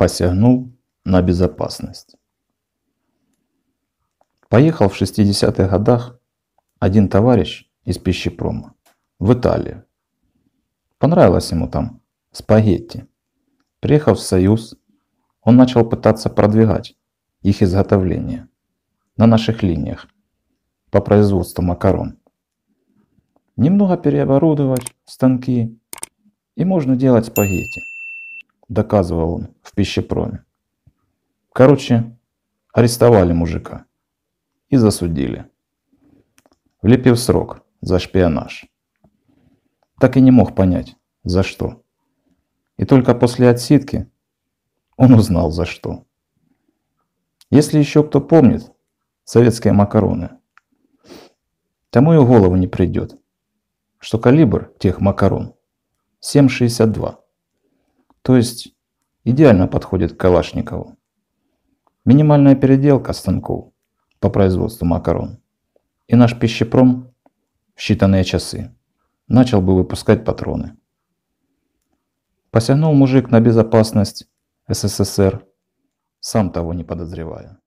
посягнул на безопасность. Поехал в 60-х годах один товарищ из пищепрома в Италию. Понравилось ему там спагетти. Приехав в Союз, он начал пытаться продвигать их изготовление на наших линиях по производству макарон. Немного переоборудовать станки и можно делать спагетти доказывал он в пищепроме. Короче, арестовали мужика и засудили. Влепив срок за шпионаж. Так и не мог понять, за что. И только после отсидки он узнал за что. Если еще кто помнит советские макароны, тому и в голову не придет, что калибр тех макарон 762. То есть идеально подходит к Калашникову. Минимальная переделка станков по производству макарон. И наш пищепром в считанные часы начал бы выпускать патроны. Посягнул мужик на безопасность СССР, сам того не подозревая.